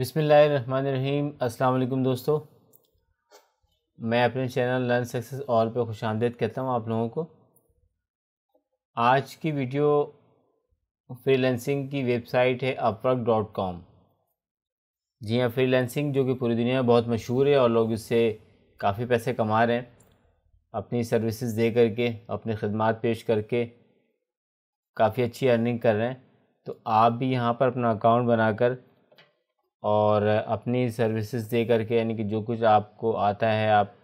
बिसमीम अल्लाम दोस्तों मैं अपने चैनल लर्न सक्सेस ऑल पर खुश आमदेद कहता हूँ आप लोगों को आज की वीडियो फ्रीलैंसिंग की वेबसाइट है अपवर्क डॉट कॉम जी हाँ फ्रीलैंसिंग जो कि पूरी दुनिया में बहुत मशहूर है और लोग इससे काफ़ी पैसे कमा रहे हैं अपनी सर्विसेज दे करके अपनी खदमात पेश करके काफ़ी अच्छी अर्निंग कर रहे हैं तो आप भी यहाँ पर अपना अकाउंट बनाकर और अपनी सर्विसेज दे करके यानी कि जो कुछ आपको आता है आप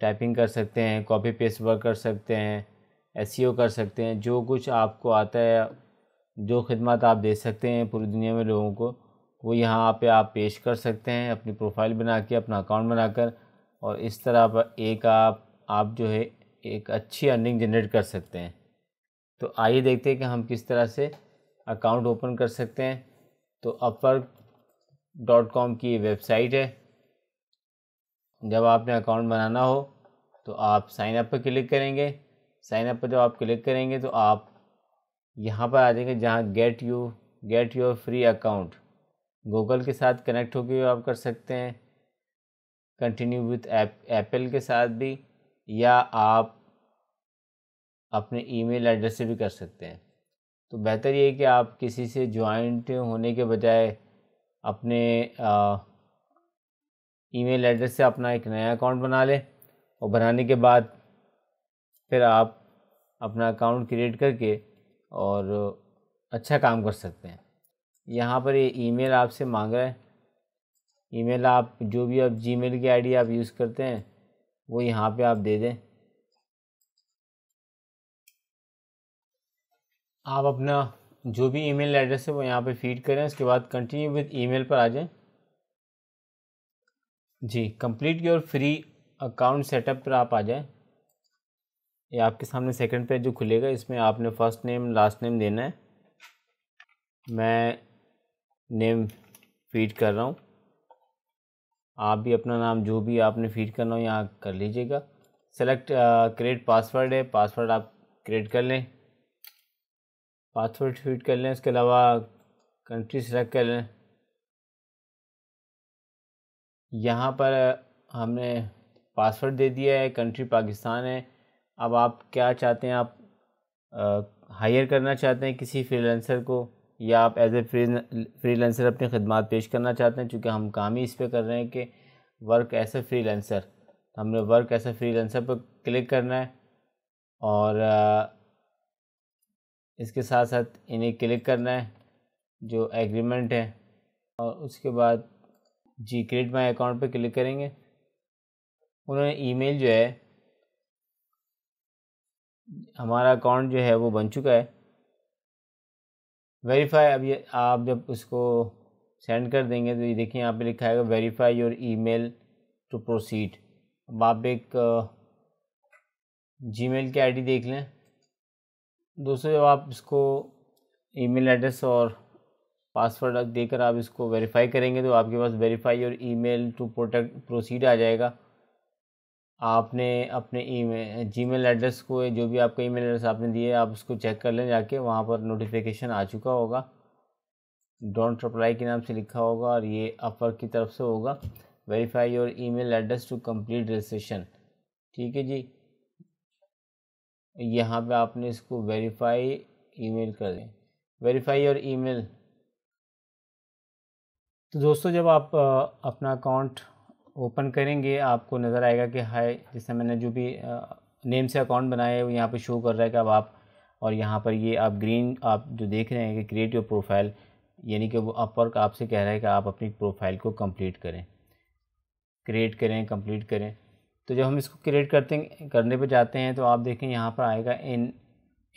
टाइपिंग कर सकते हैं कॉपी पेस्ट वर्क कर सकते हैं एस e कर सकते हैं जो कुछ आपको आता है जो खदमात आप दे सकते हैं पूरी दुनिया में लोगों को वो यहाँ पे आप पेश कर सकते हैं अपनी प्रोफाइल बना के अपना अकाउंट बनाकर और इस तरह आप एक आप आप जो है एक अच्छी अर्निंग जनरेट कर सकते हैं तो आइए देखते हैं कि हम किस तरह से अकाउंट ओपन कर सकते हैं तो अपवर्क डॉट कॉम की वेबसाइट है जब आपने अकाउंट बनाना हो तो आप साइन अप पर क्लिक करेंगे साइन अप पर जब आप क्लिक करेंगे तो आप यहाँ पर आ जाएंगे जहाँ get you get your free account Google के साथ कनेक्ट होकर आप कर सकते हैं कंटिन्यू विथ एप्पल के साथ भी या आप अपने ईमेल एड्रेस से भी कर सकते हैं तो बेहतर ये है कि आप किसी से ज्वाइंट होने के बजाय अपने ईमेल एड्रेस से अपना एक नया अकाउंट बना लें और बनाने के बाद फिर आप अपना अकाउंट क्रिएट करके और अच्छा काम कर सकते हैं यहाँ पर ये ईमेल आपसे मांग रहा है ईमेल आप जो भी आप जीमेल की आईडी आप यूज़ करते हैं वो यहाँ पे आप दे दें आप अपना जो भी ईमेल एड्रेस है वो यहाँ पे फीड करें उसके बाद कंटिन्यू विद ईमेल पर आ जाएं जी complete your free account setup पर आप आ जाएं ये आपके सामने सेकंड पेज जो खुलेगा इसमें आपने फर्स्ट नेम लास्ट नेम देना है मैं नेम फीड कर रहा हूँ आप भी अपना नाम जो भी आपने फीड करना हो यहाँ कर लीजिएगा सेलेक्ट क्रिएट पासवर्ड है पासवर्ड आप क्रिएट कर लें पासवर्ड ट्वीट कर लें इसके अलावा कंट्री सेलेक्ट कर लें यहाँ पर हमने पासवर्ड दे दिया है कंट्री पाकिस्तान है अब आप क्या चाहते हैं आप हायर करना चाहते हैं किसी फ्रीलांसर को या आप एज ए फ्रीलांसर अपनी खदमात पेश करना चाहते हैं चूँकि हम काम ही इस पर कर रहे हैं कि वर्क एस ए फ्रीलांसर हमने वर्क एस ए फ्रीलांसर पर क्लिक करना है और इसके साथ साथ इन्हें क्लिक करना है जो एग्रीमेंट है और उसके बाद जी क्रिएट माई अकाउंट पर क्लिक करेंगे उन्होंने ईमेल जो है हमारा अकाउंट जो है वो बन चुका है वेरीफाई अब ये आप जब उसको सेंड कर देंगे तो ये देखिए यहाँ पे लिखा है verify your email to proceed अब आप एक जी मेल की आईडी देख लें दोस्तों जब आप इसको ईमेल एड्रेस और पासवर्ड देकर आप इसको वेरीफाई करेंगे तो आपके पास verify your email to protect proceed आ जाएगा आपने अपने ईमेल मेल एड्रेस को जो भी आपका ईमेल एड्रेस आपने दिया आप उसको चेक कर लें जाके वहाँ पर नोटिफिकेशन आ चुका होगा डोंट अप्लाई के नाम से लिखा होगा और ये अपर की तरफ से होगा verify your email address to complete registration ठीक है जी यहाँ पे आपने इसको वेरीफाई ईमेल कर दें वेरीफाई और ईमेल तो दोस्तों जब आप अपना अकाउंट ओपन करेंगे आपको नज़र आएगा कि हाय जैसे मैंने जो भी नेम से अकाउंट बनाया है वो यहाँ पर शो कर रहा है कि अब आप और यहाँ पर ये आप ग्रीन आप जो देख रहे हैं कि क्रिएट योर प्रोफाइल यानी कि वो अपवर्क आपसे कह रहा है कि आप अपनी प्रोफाइल को कंप्लीट करें क्रिएट करें कंप्लीट करें तो जब हम इसको क्रिएट करते करने पे जाते हैं तो आप देखें यहाँ पर आएगा इन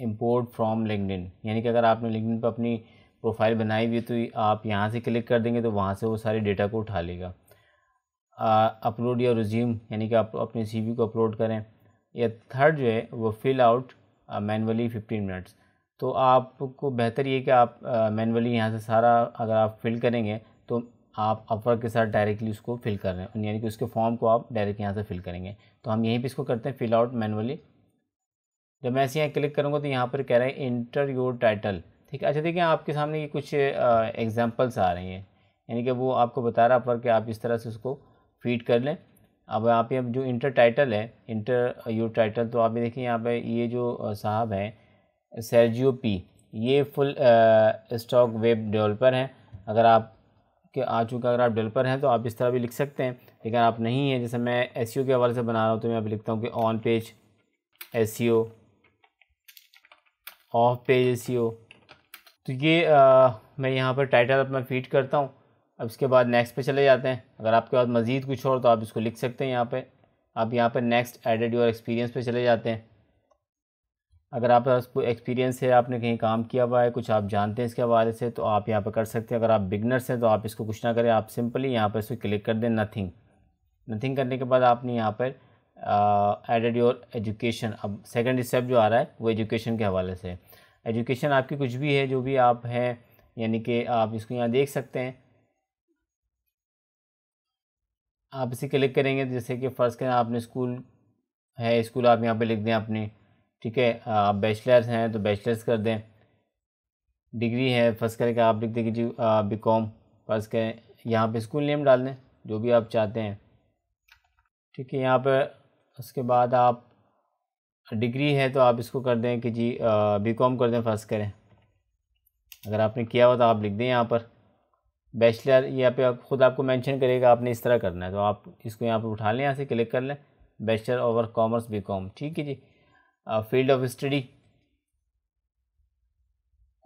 इम्पोर्ट फ्रॉम लिंकडिन यानी कि अगर आपने लिंकडिन पर अपनी प्रोफाइल बनाई हुई तो आप यहाँ से क्लिक कर देंगे तो वहाँ से वो सारे डेटा को उठा लेगा अपलोड या रिज्यूम यानी कि आप अपने सीवी को अपलोड करें या थर्ड जो है वो fill out manually fifteen minutes तो आपको बेहतर ये कि आप मैनुअली यहाँ से सारा अगर आप फिल करेंगे तो आप अपवर्क के साथ डायरेक्टली उसको फिल कर रहे हैं यानी कि उसके फॉर्म को आप डायरेक्ट यहाँ से फिल करेंगे तो हम यहीं पर इसको करते हैं फिल आउट मैनुअली जब मैं ऐसे यहाँ क्लिक करूँगा तो यहाँ पर कह रहे हैं इंटर योर टाइटल ठीक है अच्छा देखिए आपके सामने ये कुछ एग्जाम्पल्स आ रही हैं यानी कि वो आपको बता रहा अपवर्क आप इस तरह से उसको फीड कर लें अब यहाँ पे जो इंटर टाइटल है इंटर योर टाइटल तो आप ये देखिए यहाँ पे ये जो साहब हैं सर्जियो पी ये फुल स्टॉक वेब डेवलपर हैं अगर आप के आ चुका अगर आप डेवलपर हैं तो आप इस तरह भी लिख सकते हैं लेकिन आप नहीं हैं जैसे मैं एस e के हवाले से बना रहा हूँ तो मैं अभी लिखता हूँ कि on page S off page S तो ये आ, मैं यहाँ पर टाइटल अपना फीड करता हूँ अब इसके बाद नेक्स्ट पे चले जाते हैं अगर आपके पास मज़ीद कुछ और तो आप इसको लिख सकते हैं यहाँ पे आप यहाँ पर नेक्स्ट एडेड योर एक्सपीरियंस पे चले जाते हैं अगर आप एक्सपीरियंस है आपने कहीं काम किया हुआ है कुछ आप जानते हैं इसके हवाले से तो आप यहाँ पर कर सकते हैं अगर आप बिगनर्स हैं तो आप इसको कुछ ना करें आप सिंपली यहाँ पर इसको क्लिक कर दें नथिंग नथिंग करने के बाद आपने यहाँ पर एडेड योर एजुकेशन अब सेकेंड स्टेप जो आ रहा है वो एजुकेशन के हवाले से एजुकेशन आपकी कुछ भी है जो भी आप हैं यानी कि आप इसको यहाँ देख सकते हैं आप इसे क्लिक करेंगे जैसे कि फ़र्स्ट करें आपने स्कूल है स्कूल आप यहाँ पे लिख दें अपने ठीक है आप बैचलर्स हैं तो बैचलर्स कर दें डिग्री है फर्स्ट करें आप लिख दें जी बी कॉम फर्स्ट करें यहाँ पे स्कूल नेम डाल दें जो भी आप चाहते हैं ठीक है यहाँ पर उसके बाद आप डिग्री है तो आप इसको कर दें कि जी बी कॉम कर दें फर्स्ट करें अगर आपने किया हो तो आप लिख दें यहाँ पर बैचलर यहाँ पे आप ख़ुद आपको मेंशन करेगा आपने इस तरह करना है तो आप इसको यहाँ पर उठा लें यहाँ से क्लिक कर लें bachelor over commerce B com ठीक है जी फील्ड ऑफ स्टडी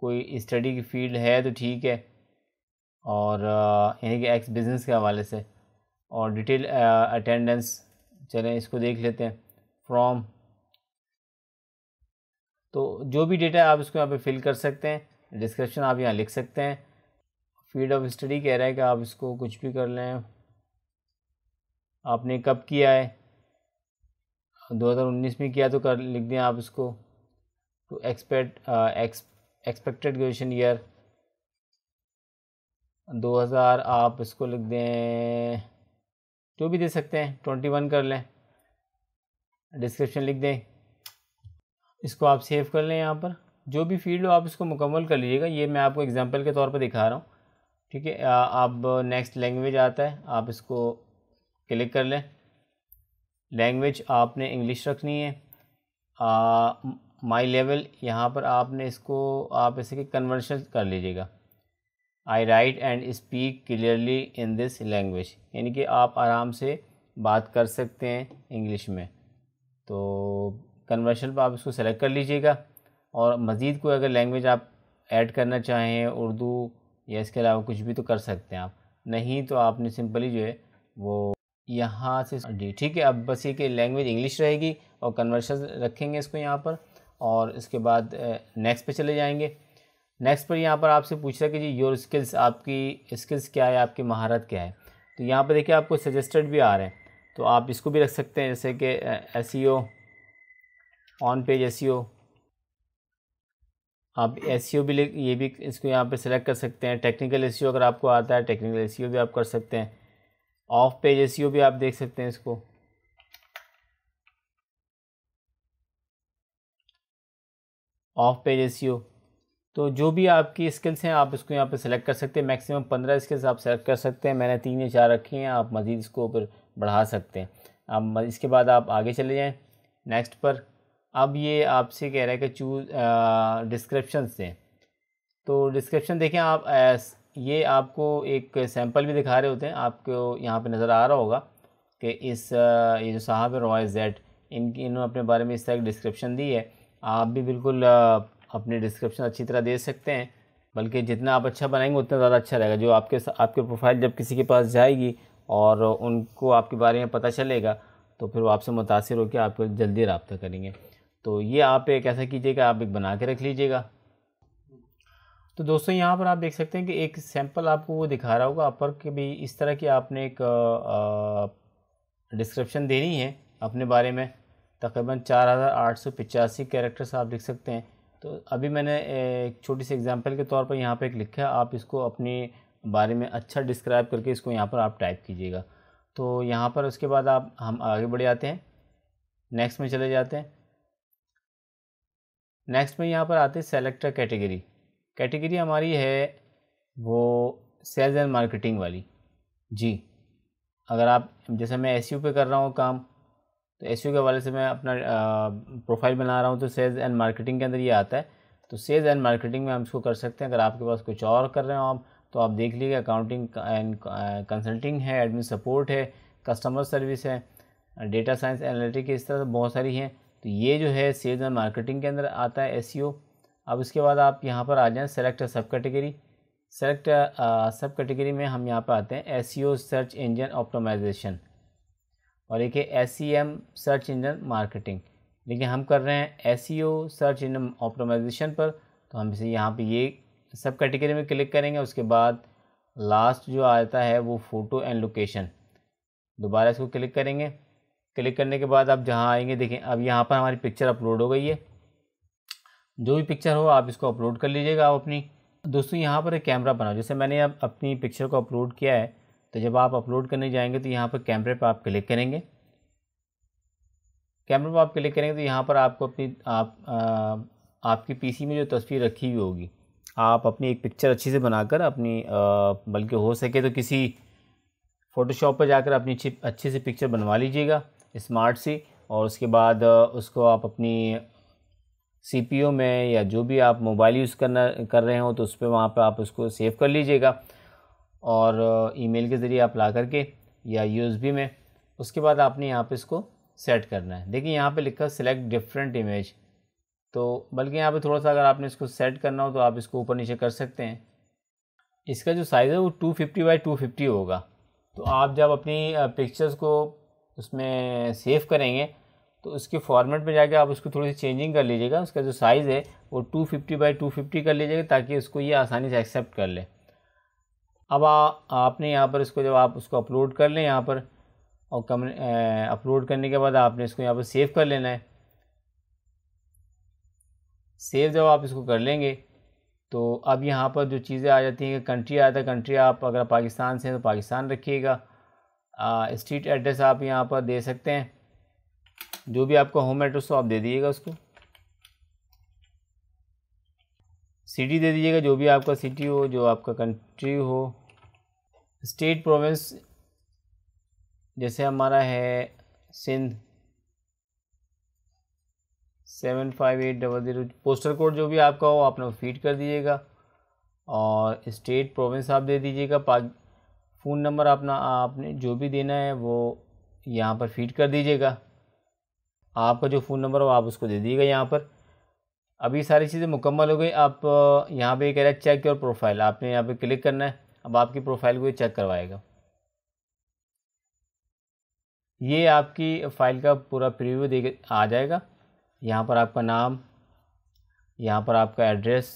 कोई स्टडी की फील्ड है तो ठीक है और यानी कि एक्स बिजनेस के हवाले से और डिटेल अटेंडेंस चलें इसको देख लेते हैं फ्रॉम तो जो भी डेटा आप इसको यहाँ पे फिल कर सकते हैं डिस्क्रिप्शन आप यहाँ लिख सकते हैं फील्ड ऑफ स्टडी कह रहा है कि आप इसको कुछ भी कर लें आपने कब किया है 2019 में किया तो कर लिख दें आप इसको to expect expected graduation year 2000 आप इसको लिख दें जो भी दे सकते हैं 21 कर लें डिस्क्रिप्शन लिख दें इसको आप सेव कर लें यहाँ पर जो भी फील्ड हो आप इसको मुकम्मल कर लीजिएगा ये मैं आपको एग्जांपल के तौर पर दिखा रहा हूँ ठीक है अब नेक्स्ट लैंग्वेज आता है आप इसको क्लिक कर लें लैंग्वेज आपने इंग्लिश रखनी है माई लेवल यहाँ पर आपने इसको आप इसे कि कन्वर्शन कर लीजिएगा I write and speak clearly in this language यानी कि आप आराम से बात कर सकते हैं इंग्लिश में तो कन्वर्शन पर आप इसको सेलेक्ट कर लीजिएगा और मज़ीद कोई अगर लैंग्वेज आप ऐड करना चाहें उर्दू या इसके अलावा कुछ भी तो कर सकते हैं आप नहीं तो आपने सिंपली जो है वो यहाँ से डी ठीक है अब बस ये कि लैंग्वेज इंग्लिश रहेगी और कन्वर्शन रखेंगे इसको यहाँ पर और इसके बाद नेक्स्ट पे चले जाएंगे नेक्स्ट पर यहाँ पर आपसे पूछ रहा है कि जी योर स्किल्स आपकी स्किल्स क्या है आपकी महारत क्या है तो यहाँ पर देखिए आपको सजेस्टेड भी आ रहे हैं तो आप इसको भी रख सकते हैं जैसे कि एस ऑन पेज एस आप एस e भी ले ये भी इसको यहाँ पर सेलेक्ट कर सकते हैं टेक्निकल एस e अगर आपको आता है टेक्निकल एस e भी आप कर सकते हैं ऑफ पेज ए भी आप देख सकते हैं इसको ऑफ पेज एस तो जो भी आपकी स्किल्स हैं आप इसको यहाँ पे सेलेक्ट कर सकते हैं मैक्सिमम पंद्रह स्किल्स आप सेलेक्ट कर सकते हैं मैंने तीन या चार रखी हैं आप मज़ीद इसको ऊपर बढ़ा सकते हैं अब इसके बाद आप आगे चले जाएँ नेक्स्ट पर अब ये आपसे कह रहा है कि चूज डिस्क्रिप्शन दें तो डिस्क्रिप्शन देखें आप ये आपको एक सैंपल भी दिखा रहे होते हैं आपको यहाँ पे नज़र आ रहा होगा कि इस ये जो साहब है रॉय जेड इनकी इन्होंने अपने बारे में इस तरह की डिस्क्रिप्शन दी है आप भी बिल्कुल अपनी डिस्क्रिप्शन अच्छी तरह दे सकते हैं बल्कि जितना आप अच्छा बनाएंगे उतना ज़्यादा अच्छा रहेगा जो आपके आपके प्रोफाइल जब किसी के पास जाएगी और उनको आपके बारे में पता चलेगा तो फिर वो आपसे मुतासर होकर आपको जल्दी रबता करेंगे तो ये आप एक ऐसा कीजिएगा आप एक बना के रख लीजिएगा तो दोस्तों यहाँ पर आप देख सकते हैं कि एक सैम्पल आपको वो दिखा रहा होगा अपर के भी इस तरह की आपने एक डिस्क्रिप्शन देनी है अपने बारे में तकरीबन चार हज़ार आठ सौ पिचासी कैरेक्टर्स आप लिख सकते हैं तो अभी मैंने एक छोटी सी एग्जांपल के तौर पर यहाँ पर एक लिखा है आप इसको अपने बारे में अच्छा डिस्क्राइब करके इसको यहाँ पर आप टाइप कीजिएगा तो यहाँ पर उसके बाद आप हम आगे बढ़ जाते हैं नेक्स्ट में चले जाते हैं नेक्स्ट में यहाँ पर आते हैं सेलेक्टर कैटेगरी कैटेगरी हमारी है वो सेल्स एंड मार्केटिंग वाली जी अगर आप जैसे मैं एस पे कर रहा हूँ काम तो एस के हवाले से मैं अपना प्रोफाइल बना रहा हूँ तो सेल्स एंड मार्केटिंग के अंदर ये आता है तो सेल्स एंड मार्केटिंग में हम इसको कर सकते हैं अगर आपके पास कुछ और कर रहे हो आप तो आप देख लीजिए अकाउंटिंग एंड कंसल्टिंग है एडमिन सपोर्ट है कस्टमर सर्विस है डेटा साइंस एनालिटिक इस तरह से बहुत सारी हैं तो ये जो है सेल्स एंड मार्केटिंग के अंदर आता है एस अब इसके बाद आप यहाँ पर आ जाएँ सेलेक्ट सब कैटेगरी सेलेक्ट सब कैटेगरी में हम यहाँ पर आते हैं एस सर्च इंजन ऑप्टोमाइजेशन और एक है एस सर्च इंजन मार्केटिंग लेकिन हम कर रहे हैं एस सर्च इंजन ऑप्टोमाइजेशन पर तो हम इसे यहाँ पर ये सब कैटेगरी में क्लिक करेंगे उसके बाद लास्ट जो आता है वो फ़ोटो एंड लोकेशन दोबारा इसको क्लिक करेंगे क्लिक करने के बाद आप जहाँ आएंगे देखें अब यहाँ पर हमारी पिक्चर अपलोड हो गई है जो भी पिक्चर हो आप इसको अपलोड कर लीजिएगा आप अपनी दोस्तों यहाँ पर एक कैमरा बनाओ जैसे मैंने अब अपनी पिक्चर को अपलोड किया है तो जब आप अपलोड करने जाएंगे तो यहाँ पर कैमरे पर आप क्लिक करेंगे कैमरे पर आप क्लिक करेंगे तो यहाँ पर आपको अपनी आप आ, आपकी पीसी में जो तस्वीर रखी हुई होगी आप अपनी एक पिक्चर अच्छी से बनाकर अपनी बल्कि हो सके तो किसी फ़ोटोशॉप पर जाकर अपनी अच्छी अच्छी सी पिक्चर बनवा लीजिएगा स्मार्ट सी और उसके बाद उसको आप अपनी सी में या जो भी आप मोबाइल यूज़ करना कर रहे हो तो उस पर वहाँ पर आप उसको सेव कर लीजिएगा और ईमेल के ज़रिए आप ला करके या यू में उसके बाद आपने यहाँ पर इसको सेट करना है देखिए यहाँ पे लिखा सेलेक्ट डिफरेंट इमेज तो बल्कि यहाँ पे थोड़ा सा अगर आपने इसको सेट करना हो तो आप इसको ऊपर नीचे कर सकते हैं इसका जो साइज़ है वो two fifty by two fifty होगा तो आप जब अपनी पिक्चर्स को उसमें सेव करेंगे तो उसके फॉर्मेट में जाके आप उसको थोड़ी सी चेंजिंग कर लीजिएगा उसका जो साइज़ है वो two fifty by two fifty कर लीजिएगा ताकि उसको ये आसानी से एक्सेप्ट कर ले अब आ, आपने यहाँ पर इसको जब आप उसको अपलोड कर लें यहाँ पर और कम अपलोड करने के बाद आपने इसको यहाँ पर सेव कर लेना है सेव जब आप इसको कर लेंगे तो अब यहाँ पर जो चीज़ें आ जाती हैं कि कंट्री आता है कंट्री आप अगर पाकिस्तान से हैं तो पाकिस्तान रखिएगा स्ट्रीट एड्रेस आप यहाँ पर दे सकते हैं जो भी आपका होम एड्रेस हो आप दे दीजिएगा उसको सिटी दे दीजिएगा जो भी आपका सिटी हो जो आपका कंट्री हो स्टेट प्रोविंस जैसे हमारा है Sindh seven five eight double zero postal code जो भी आपका हो आपने फीड कर दीजिएगा और स्टेट प्रोविंस आप दे दीजिएगा फ़ोन नंबर अपना आपने जो भी देना है वो यहाँ पर फीड कर दीजिएगा आपका जो फ़ोन नंबर हो आप उसको दे दीजिएगा यहाँ पर अभी सारी चीज़ें मुकम्मल हो गई आप यहाँ पे कह रहे हैं चेक योर प्रोफाइल आपने यहाँ पे क्लिक करना है अब आपकी प्रोफाइल को ये चेक करवाएगा ये आपकी फ़ाइल का पूरा प्रीव्यू दे आ जाएगा यहाँ पर आपका नाम यहाँ पर आपका एड्रेस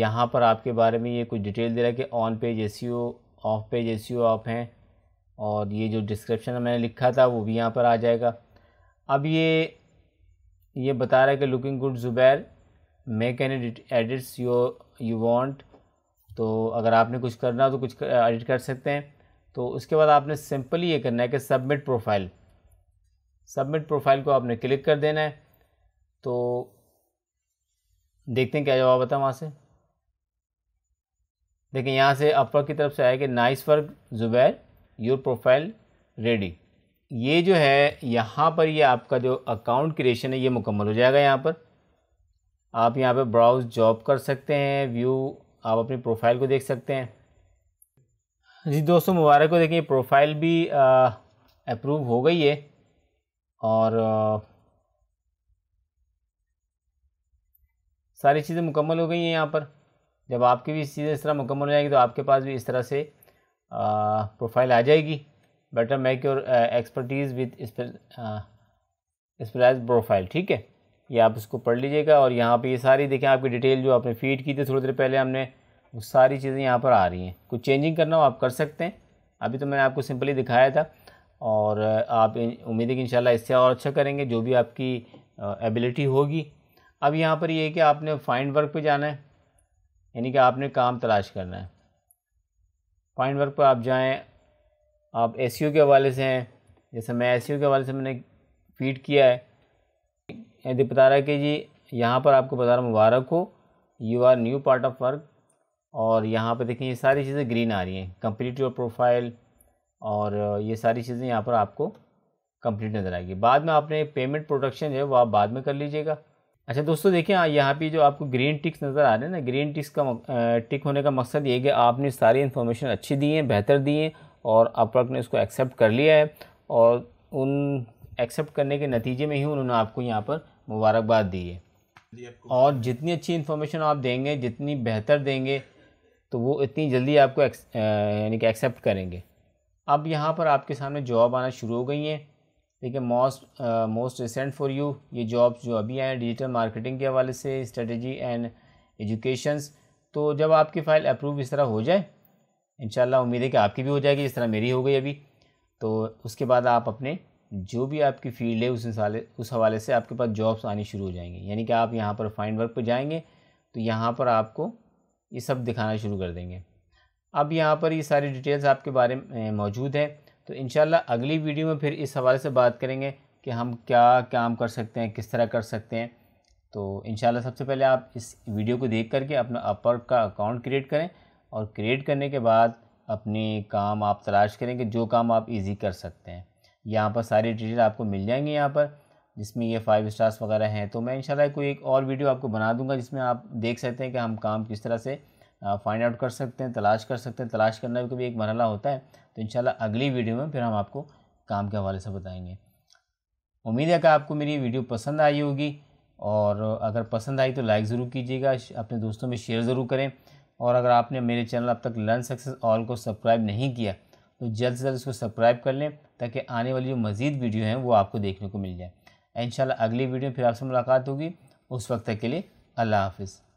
यहाँ पर आपके बारे में ये कुछ डिटेल दे रहा है कि on page A off page A आप हैं और ये जो डिस्क्रिप्शन मैंने लिखा था वो भी यहाँ पर आ जाएगा अब ये ये बता रहा है कि looking good Zubair make any edits your you want तो अगर आपने कुछ करना हो तो कुछ एडिट कर सकते हैं तो उसके बाद आपने सिंपली ये करना है कि सबमिट प्रोफाइल सबमिट प्रोफाइल को आपने क्लिक कर देना है तो देखते हैं क्या जवाब आता है वहाँ से देखें यहाँ से अपर की तरफ से आया कि nice work Zubair your profile ready ये जो है यहाँ पर ये आपका जो अकाउंट क्रिएशन है ये मुकम्मल हो जाएगा यहाँ पर आप यहाँ पर ब्राउज़ जॉब कर सकते हैं व्यू आप अपनी प्रोफाइल को देख सकते हैं जी दोस्तों मुबारक को देखिए प्रोफाइल भी अप्रूव हो गई है और आ, सारी चीज़ें मुकम्मल हो गई हैं यहाँ पर जब आपकी भी चीज़ें इस तरह मुकम्मल हो जाएंगी तो आपके पास भी इस तरह से आ, प्रोफाइल आ जाएगी better make your expertise with specialise profile ठीक है ये आप इसको पढ़ लीजिएगा और यहाँ पे ये सारी देखें आपकी डिटेल जो आपने फीड की थी थोड़ी देर पहले हमने वो सारी चीज़ें यहाँ पर आ रही हैं कुछ चेंजिंग करना हो आप कर सकते हैं अभी तो मैंने आपको सिंपली दिखाया था और uh, आप उम्मीद है कि इंशाल्लाह इससे और अच्छा करेंगे जो भी आपकी एबिलिटी uh, होगी अब यहाँ पर ये है कि आपने फाइंड वर्क पे जाना है यानी कि आपने काम तलाश करना है फाइंड वर्क पर आप जाएँ आप एस के हवाले से हैं जैसे मैं एस के हवाले से मैंने फीड किया है यदि बता रहा है कि जी यहाँ पर आपको बता रहा मुबारक हो you are new part of work और यहाँ पर देखें ये सारी चीज़ें ग्रीन आ रही हैं कंप्लीट योर प्रोफाइल और ये सारी चीज़ें यहाँ पर आपको कंप्लीट नज़र आएगी बाद में आपने पेमेंट प्रोडक्शन जो है वो आप बाद में कर लीजिएगा अच्छा दोस्तों देखिए हाँ, यहाँ पे जो आपको ग्रीन टिक्स नज़र आ रहे हैं ना ग्रीन टिक्स का टिक होने का मकसद ये है कि आपने सारी इन्फॉर्मेशन अच्छी दी है बेहतर दी है और अपवर्क ने इसको एक्सेप्ट कर लिया है और उन एक्सेप्ट करने के नतीजे में ही उन्होंने आपको यहाँ पर मुबारकबाद दी है और जितनी अच्छी इन्फॉर्मेशन आप देंगे जितनी बेहतर देंगे तो वो इतनी जल्दी आपको यानी कि एक्सेप्ट करेंगे अब यहाँ पर आपके सामने जॉब आना शुरू हो गई हैं देखिए most most recent for you ये जॉब्स जो अभी आए हैं डिजिटल मार्केटिंग के हवाले से स्ट्रेटजी एंड एजुकेशंस तो जब आपकी फ़ाइल अप्रूव इस तरह हो जाए इन उम्मीद है कि आपकी भी हो जाएगी जिस तरह मेरी हो गई अभी तो उसके बाद आप अपने जो भी आपकी फील्ड है उस हवाले उस हवाले से आपके पास जॉब्स आनी शुरू हो जाएंगी यानी कि आप यहाँ पर फाइंड वर्क पर जाएंगे तो यहाँ पर आपको ये सब दिखाना शुरू कर देंगे अब यहाँ पर ये सारी डिटेल्स आपके बारे में मौजूद हैं तो इन अगली वीडियो में फिर इस हवाले से बात करेंगे कि हम क्या काम कर सकते हैं किस तरह कर सकते हैं तो इन सबसे पहले आप इस वीडियो को देख करके अपना अपर का अकाउंट क्रिएट करें और क्रिएट करने के बाद अपने काम आप तलाश करेंगे जो काम आप इजी कर सकते हैं यहाँ पर सारी डिटेल आपको मिल जाएंगी यहाँ पर जिसमें ये फाइव स्टार्स वगैरह हैं तो मैं इंशाल्लाह कोई एक और वीडियो आपको बना दूंगा जिसमें आप देख सकते हैं कि हम काम किस तरह से फाइंड आउट कर सकते हैं तलाश कर सकते हैं तलाश करना भी कभी एक मरहला होता है तो इन अगली वीडियो में फिर हम आपको काम के हवाले से बताएँगे उम्मीद है कि आपको मेरी वीडियो पसंद आई होगी और अगर पसंद आई तो लाइक ज़रूर कीजिएगा अपने दोस्तों में शेयर ज़रूर करें और अगर आपने मेरे चैनल अब तक लर्न सक्सेस ऑल को सब्सक्राइब नहीं किया तो जल्द से जल्द इसको सब्सक्राइब कर लें ताकि आने वाली जो मज़ीद वीडियो हैं वो आपको देखने को मिल जाए इन अगली वीडियो में फिर आपसे मुलाकात होगी उस वक्त तक के लिए अल्लाह हाफिज़